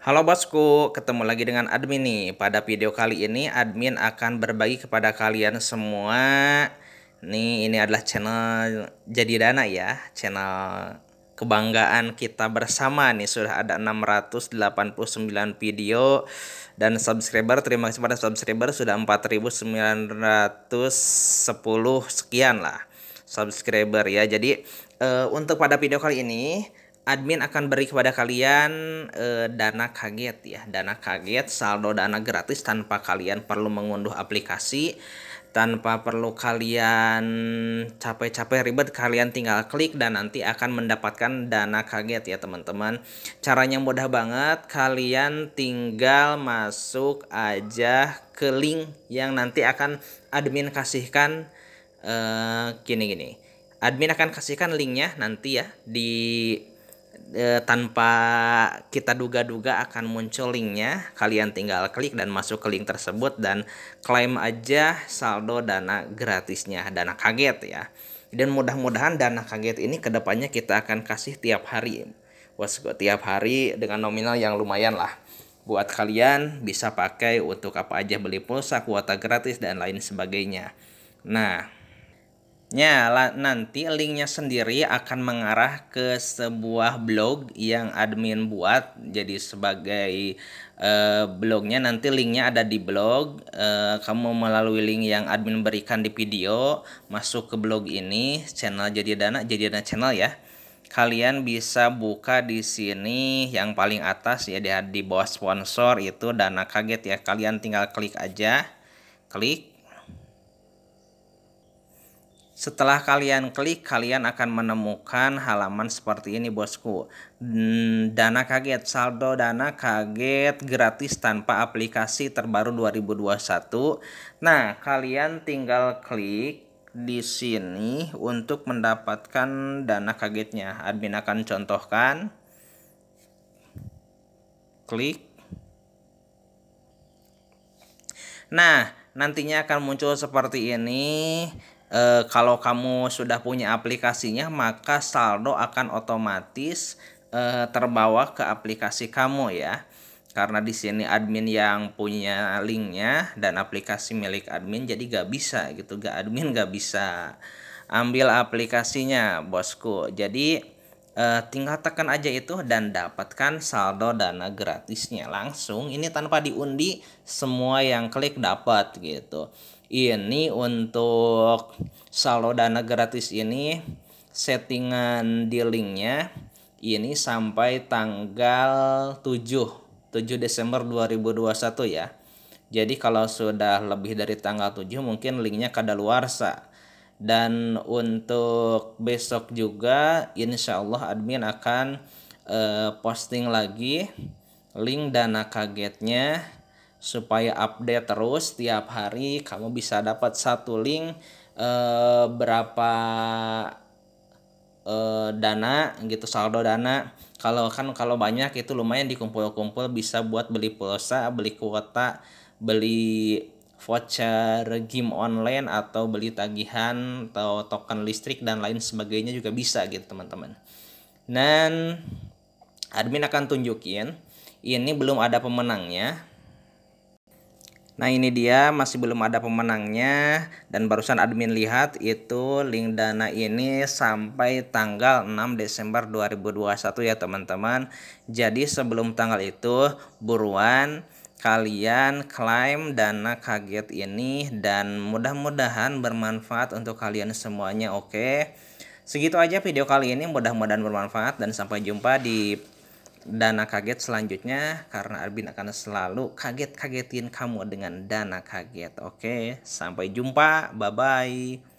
Halo bosku, ketemu lagi dengan admin nih. Pada video kali ini admin akan berbagi kepada kalian semua. Nih, ini adalah channel Jadi Dana ya, channel kebanggaan kita bersama nih sudah ada 689 video dan subscriber terima kasih pada subscriber sudah 4910 sekian lah subscriber ya. Jadi uh, untuk pada video kali ini admin akan beri kepada kalian eh, dana kaget ya, dana kaget saldo dana gratis tanpa kalian perlu mengunduh aplikasi, tanpa perlu kalian capek-capek ribet, kalian tinggal klik dan nanti akan mendapatkan dana kaget ya teman-teman. Caranya mudah banget, kalian tinggal masuk aja ke link yang nanti akan admin kasihkan eh, gini-gini. admin akan kasihkan linknya nanti ya di e, tanpa kita duga-duga akan muncul linknya kalian tinggal klik dan masuk ke link tersebut dan klaim aja saldo dana gratisnya dana kaget ya dan mudah-mudahan dana kaget ini kedepannya kita akan kasih tiap hari bosku tiap hari dengan nominal yang lumayan lah buat kalian bisa pakai untuk apa aja beli pulsa kuota gratis dan lain sebagainya nah Ya, nanti linknya sendiri akan mengarah ke sebuah blog yang admin buat. Jadi sebagai eh, blognya nanti linknya ada di blog. Eh, kamu melalui link yang admin berikan di video masuk ke blog ini channel jadi dana jadi dana channel ya. Kalian bisa buka di sini yang paling atas ya di, di bawah sponsor itu dana kaget ya. Kalian tinggal klik aja, klik setelah kalian klik, kalian akan menemukan halaman seperti ini bosku. Hmm, dana kaget, saldo dana kaget gratis tanpa aplikasi terbaru 2021. Nah, kalian tinggal klik di sini untuk mendapatkan dana kagetnya. Admin akan contohkan. Klik. Nah, nantinya akan muncul seperti ini e, kalau kamu sudah punya aplikasinya maka saldo akan otomatis e, terbawa ke aplikasi kamu ya karena di sini admin yang punya linknya dan aplikasi milik admin jadi gak bisa gitu gak admin gak bisa ambil aplikasinya bosku jadi Uh, tinggal tekan aja itu dan dapatkan saldo dana gratisnya langsung ini tanpa diundi semua yang klik dapat gitu ini untuk saldo dana gratis ini settingan di linknya ini sampai tanggal 7 7 Desember 2021 ya jadi kalau sudah lebih dari tanggal 7 mungkin linknya kadaluarsa dan untuk besok juga insya Allah admin akan uh, posting lagi link dana kagetnya supaya update terus tiap hari kamu bisa dapat satu link uh, berapa uh, dana gitu saldo dana kalau kan kalau banyak itu lumayan dikumpul-kumpul bisa buat beli pulsa beli kuota beli voucher game online atau beli tagihan atau token listrik dan lain sebagainya juga bisa gitu teman-teman dan admin akan tunjukin ini belum ada pemenangnya Nah ini dia masih belum ada pemenangnya dan barusan admin lihat itu link dana ini sampai tanggal 6 Desember 2021 ya teman-teman. Jadi sebelum tanggal itu buruan kalian klaim dana kaget ini dan mudah-mudahan bermanfaat untuk kalian semuanya oke segitu aja video kali ini mudah-mudahan bermanfaat dan sampai jumpa di dana kaget selanjutnya karena Arbin akan selalu kaget-kagetin kamu dengan dana kaget oke sampai jumpa bye-bye